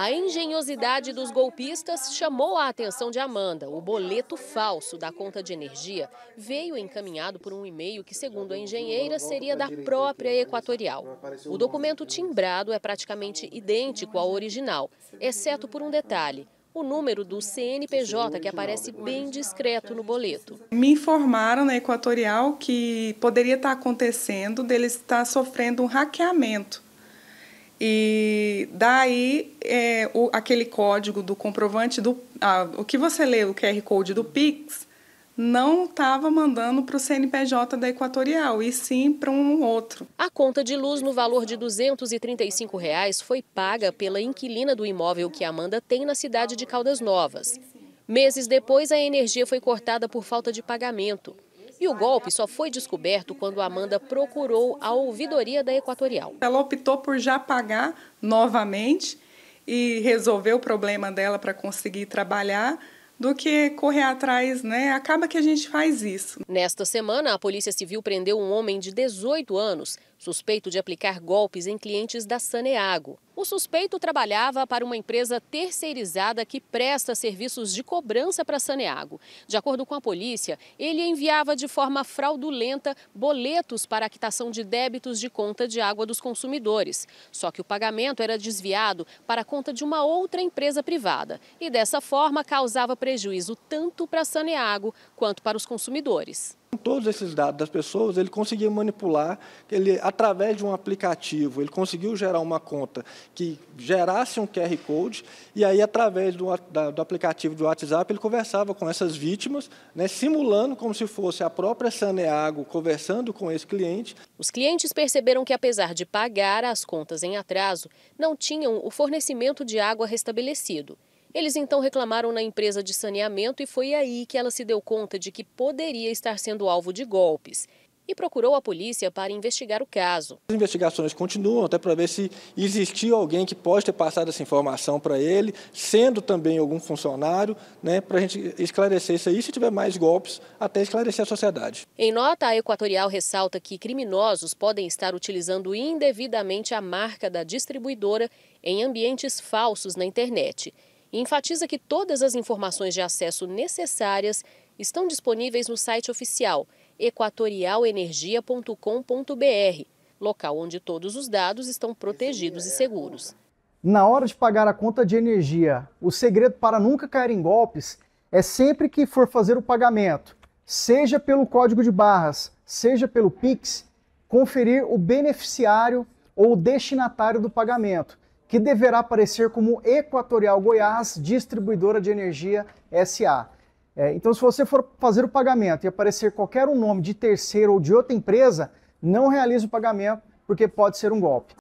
A engenhosidade dos golpistas chamou a atenção de Amanda. O boleto falso da conta de energia veio encaminhado por um e-mail que, segundo a engenheira, seria da própria Equatorial. O documento timbrado é praticamente idêntico ao original, exceto por um detalhe o número do CNPJ, que aparece bem discreto no boleto. Me informaram na Equatorial que poderia estar acontecendo deles estar sofrendo um hackeamento. E daí é, o, aquele código do comprovante do ah, o que você lê, o QR Code do Pix, não estava mandando para o CNPJ da Equatorial, e sim para um outro. A conta de luz no valor de R$ 235 reais foi paga pela inquilina do imóvel que Amanda tem na cidade de Caldas Novas. Meses depois, a energia foi cortada por falta de pagamento. E o golpe só foi descoberto quando Amanda procurou a ouvidoria da Equatorial. Ela optou por já pagar novamente e resolver o problema dela para conseguir trabalhar do que correr atrás, né? Acaba que a gente faz isso. Nesta semana, a Polícia Civil prendeu um homem de 18 anos, suspeito de aplicar golpes em clientes da Saneago. O suspeito trabalhava para uma empresa terceirizada que presta serviços de cobrança para Saneago. De acordo com a polícia, ele enviava de forma fraudulenta boletos para a quitação de débitos de conta de água dos consumidores. Só que o pagamento era desviado para a conta de uma outra empresa privada e dessa forma causava prejuízo tanto para Saneago quanto para os consumidores. Com todos esses dados das pessoas, ele conseguia manipular, ele através de um aplicativo, ele conseguiu gerar uma conta que gerasse um QR Code, e aí, através do, da, do aplicativo do WhatsApp, ele conversava com essas vítimas, né, simulando como se fosse a própria Saneago conversando com esse cliente. Os clientes perceberam que, apesar de pagar as contas em atraso, não tinham o fornecimento de água restabelecido. Eles então reclamaram na empresa de saneamento e foi aí que ela se deu conta de que poderia estar sendo alvo de golpes e procurou a polícia para investigar o caso. As investigações continuam até para ver se existiu alguém que pode ter passado essa informação para ele, sendo também algum funcionário, né, para a gente esclarecer isso aí, se tiver mais golpes, até esclarecer a sociedade. Em nota, a Equatorial ressalta que criminosos podem estar utilizando indevidamente a marca da distribuidora em ambientes falsos na internet e enfatiza que todas as informações de acesso necessárias estão disponíveis no site oficial equatorialenergia.com.br, local onde todos os dados estão protegidos e seguros. Na hora de pagar a conta de energia, o segredo para nunca cair em golpes é sempre que for fazer o pagamento, seja pelo código de barras, seja pelo Pix, conferir o beneficiário ou destinatário do pagamento que deverá aparecer como Equatorial Goiás Distribuidora de Energia SA. É, então, se você for fazer o pagamento e aparecer qualquer um nome de terceiro ou de outra empresa, não realize o pagamento, porque pode ser um golpe.